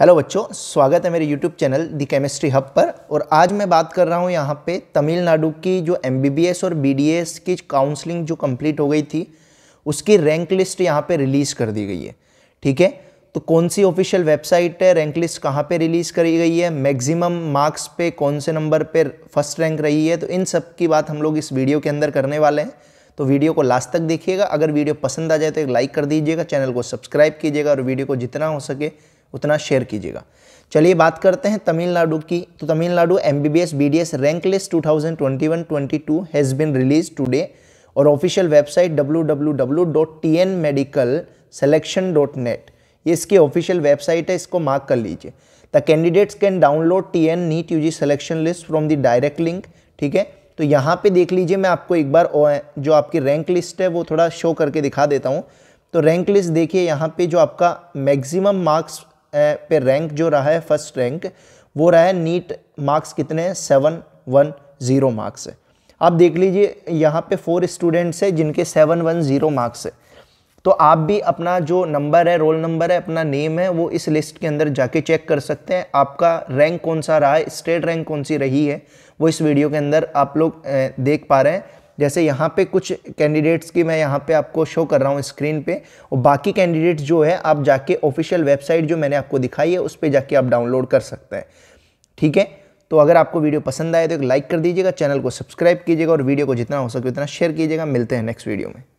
hello बच्चों स्वागत है मेरे YouTube channel the chemistry hub पर और आज मैं बात कर रहा हूँ यहाँ पे तमिलनाडु की जो एमबीबीएस और बीडीएस की काउंसलिंग जो कंप्लीट हो गई थी उसकी रैंक लिस्ट यहाँ पे रिलीज़ कर दी गई है ठीक है तो कौन सी ऑफिशियल वेबसाइट है रैंक लिस्ट कहाँ पे रिलीज़ करी गई है मैक्सिमम मार्क्स पे कौन से नंबर पर फर्स्ट रैंक रही है तो इन सब की बात हम लोग इस वीडियो के अंदर करने वाले हैं तो वीडियो को लास्ट तक देखिएगा अगर वीडियो पसंद आ जाए तो एक लाइक कर दीजिएगा चैनल को सब्सक्राइब कीजिएगा और वीडियो को जितना हो सके उतना शेयर कीजिएगा चलिए बात करते हैं तमिलनाडु की तो Tamil Nadu M B B S B D S rank list two thousand twenty one twenty two has been release today और official website W W W dot T N medical selection dot net ये इसकी official website है इसको mark कर लीजिए the candidates can download T N NEET U G selection list from the direct link ठीक है तो यहाँ पे देख लीजिए मैं आपको एक बार जो आपकी रैंक लिस्ट है वो थोड़ा शो करके दिखा देता हूँ तो रैंक लिस्ट देखिए यहाँ पे जो आपका मैक्सिमम मार्क्स पे रैंक जो रहा है फर्स्ट रैंक वो रहा है नीट मार्क्स कितने हैं सेवन वन ज़ीरो मार्क्स है आप देख लीजिए यहाँ पे फोर स्टूडेंट्स हैं जिनके सेवन वन ज़ीरो मार्क्स है तो आप भी अपना जो नंबर है रोल नंबर है अपना नेम है वो इस लिस्ट के अंदर जाके चेक कर सकते हैं आपका रैंक कौन सा रहा है स्टेट रैंक कौन सी रही है वो इस वीडियो के अंदर आप लोग देख पा रहे हैं जैसे यहाँ पे कुछ कैंडिडेट्स की मैं यहाँ पे आपको शो कर रहा हूँ स्क्रीन पे और बाकी कैंडिडेट्स जो है आप जाके ऑफिशियल वेबसाइट जो मैंने आपको दिखाई है उस पर जाके आप डाउनलोड कर सकते हैं ठीक है तो अगर आपको वीडियो पसंद आए तो एक लाइक कर दीजिएगा चैनल को सब्सक्राइब कीजिएगा और वीडियो को जितना हो सके उतना शेयर कीजिएगा मिलते हैं नेक्स्ट वीडियो में